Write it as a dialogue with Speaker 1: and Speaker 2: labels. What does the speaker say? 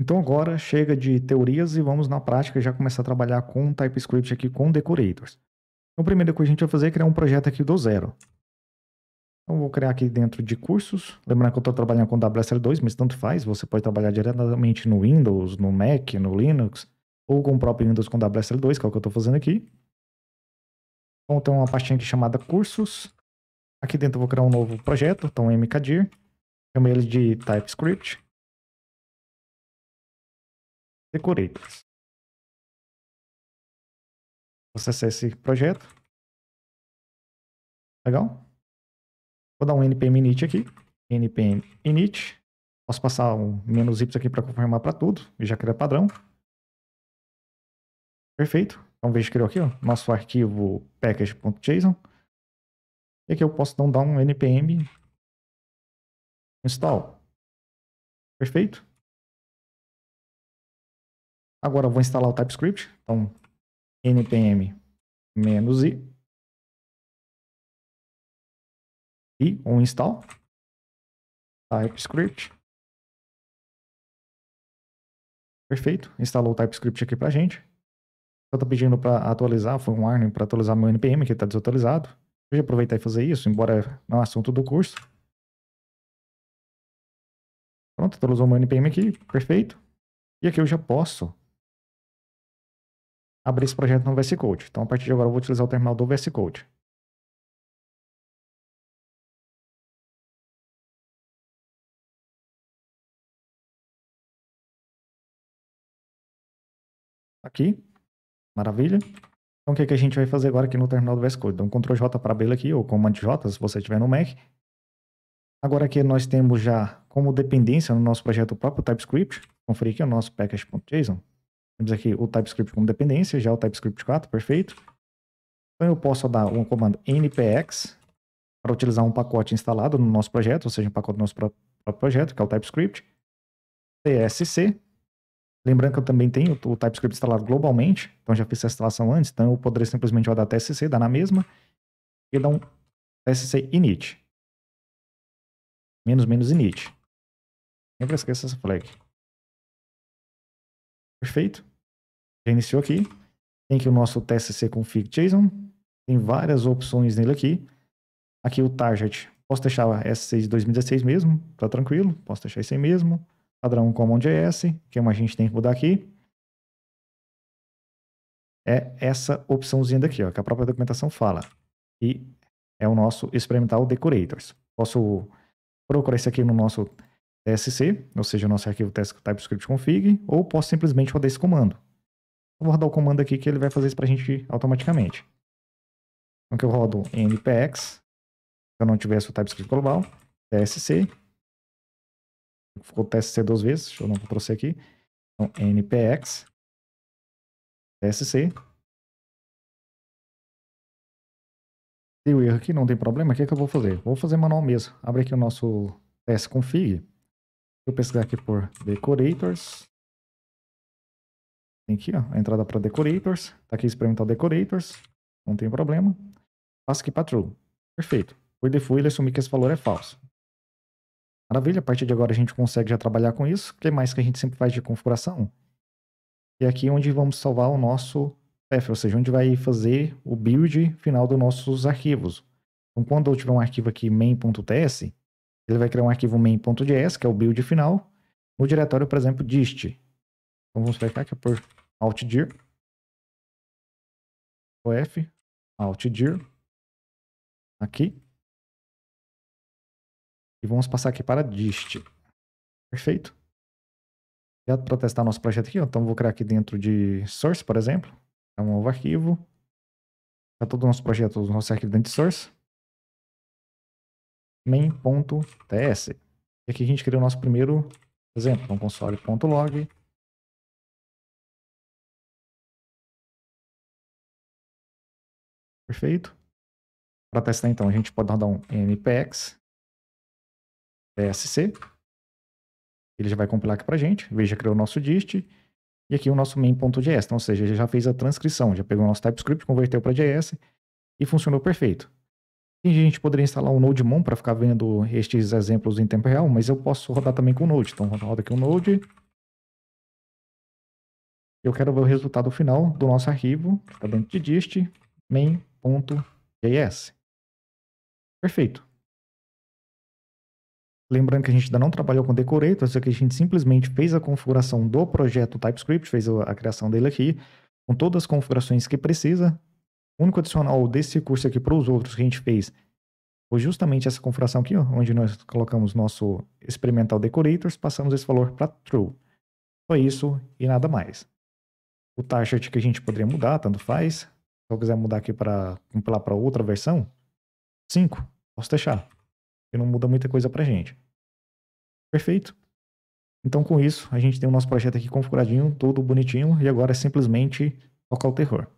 Speaker 1: Então agora chega de teorias e vamos na prática já começar a trabalhar com TypeScript aqui com decorators. Então a primeira coisa que a gente vai fazer é criar um projeto aqui do zero. Então vou criar aqui dentro de cursos, lembrando que eu estou trabalhando com WSL2, mas tanto faz, você pode trabalhar diretamente no Windows, no Mac, no Linux, ou com o próprio Windows com WSL2, que é o que eu estou fazendo aqui. Então tem uma pastinha aqui chamada cursos. Aqui dentro eu vou criar um novo projeto, então mkdir, chamei ele de TypeScript.
Speaker 2: Decorei. Vou acessar esse projeto. Legal?
Speaker 1: Vou dar um npm init aqui. npm init. Posso passar um menos "-y", aqui para confirmar para tudo. E já cria padrão. Perfeito. Então veja que criou aqui, ó, nosso arquivo package.json. E aqui eu posso então dar um npm install. Perfeito?
Speaker 2: Agora eu vou instalar o TypeScript. Então, npm-i e um install TypeScript.
Speaker 1: Perfeito. Instalou o TypeScript aqui pra gente. Só tá pedindo para atualizar, foi um warning para atualizar meu npm que está desatualizado. Deixa eu aproveitar e fazer isso, embora não é assunto do curso. Pronto, atualizou meu npm
Speaker 2: aqui, perfeito. E aqui eu já posso abrir esse projeto no code. Então, a partir de agora, eu vou utilizar o terminal do VS Code.
Speaker 1: Aqui. Maravilha. Então, o que, é que a gente vai fazer agora aqui no terminal do VS Code? Então, Ctrl J para abri aqui, ou Command J, se você estiver no Mac. Agora aqui nós temos já como dependência no nosso projeto o próprio TypeScript. Conferir aqui o nosso package.json. Temos aqui o TypeScript como dependência, já o TypeScript 4, perfeito. Então eu posso dar um comando npx para utilizar um pacote instalado no nosso projeto, ou seja, um pacote do nosso próprio projeto, que é o TypeScript. TSC. Lembrando que eu também tenho o TypeScript instalado globalmente, então já fiz essa instalação antes, então eu poderia simplesmente rodar TSC, dar na mesma, e dar um TSC init. Menos, menos init. Sempre esqueça essa flag. Perfeito? Já iniciou aqui. Tem aqui o nosso TSC config JSON. Tem várias opções nele aqui. Aqui o target. Posso deixar S6 de 2016 mesmo, tá tranquilo. Posso deixar esse aí mesmo. Padrão CommonJS, que a gente tem que mudar aqui. É essa opçãozinha daqui, ó, que a própria documentação fala. E é o nosso experimental decorators. Posso procurar isso aqui no nosso TSC, ou seja, o nosso arquivo TypeScript config, ou posso simplesmente rodar esse comando. Vou rodar o comando aqui que ele vai fazer isso para a gente automaticamente. Então que eu rodo npx, se eu não tivesse o TypeScript global, TSC, ficou TSC duas vezes, deixa eu não trouxe aqui, então npx, TSC, deu erro aqui, não tem problema, o que, é que eu vou fazer? Vou fazer manual mesmo, abre aqui o nosso tsconfig, eu pesquisar aqui por decorators. Tem aqui, ó, a entrada para decorators. Tá aqui experimental decorators. Não tem problema. Passa aqui para true. Perfeito. Por default, ele assumir que esse valor é falso. Maravilha, a partir de agora a gente consegue já trabalhar com isso. O que mais que a gente sempre faz de configuração? E é aqui onde vamos salvar o nosso path, ou seja, onde vai fazer o build final dos nossos arquivos. Então, quando eu tiver um arquivo aqui main.ts, ele vai criar um arquivo main.js, que é o build final, no diretório, por exemplo, dist. Então vamos clicar aqui por altdir,
Speaker 2: of, altdir, aqui.
Speaker 1: E vamos passar aqui para dist. Perfeito. Já para testar nosso projeto aqui, então vou criar aqui dentro de source, por exemplo. É um novo arquivo. Está todo o nosso projeto, o nosso arquivo dentro de source main.ts. E aqui a gente cria o nosso primeiro exemplo. Então,
Speaker 2: console.log. Perfeito. Para testar, então, a gente pode rodar um
Speaker 1: npx tsc. Ele já vai compilar aqui para a gente. Veja, criou o nosso dist. E aqui o nosso main.js. Então, ou seja, ele já fez a transcrição, já pegou o nosso TypeScript, converteu para JS e funcionou perfeito. A gente poderia instalar um Nodemon para ficar vendo estes exemplos em tempo real, mas eu posso rodar também com o Node. Então, roda aqui o Node. Eu quero ver o resultado final do nosso arquivo, que está dentro de dist, main.js. Perfeito. Lembrando que a gente ainda não trabalhou com decorator, só que a gente simplesmente fez a configuração do projeto TypeScript, fez a criação dele aqui, com todas as configurações que precisa, o único adicional desse curso aqui para os outros que a gente fez foi justamente essa configuração aqui, ó, onde nós colocamos nosso experimental decorators, passamos esse valor para true. Só isso e nada mais. O target que a gente poderia mudar, tanto faz. Se eu quiser mudar aqui para compilar para outra versão, 5, posso deixar. Que não muda muita coisa para gente. Perfeito. Então com isso, a gente tem o nosso projeto aqui configuradinho, todo bonitinho, e agora é simplesmente tocar o terror.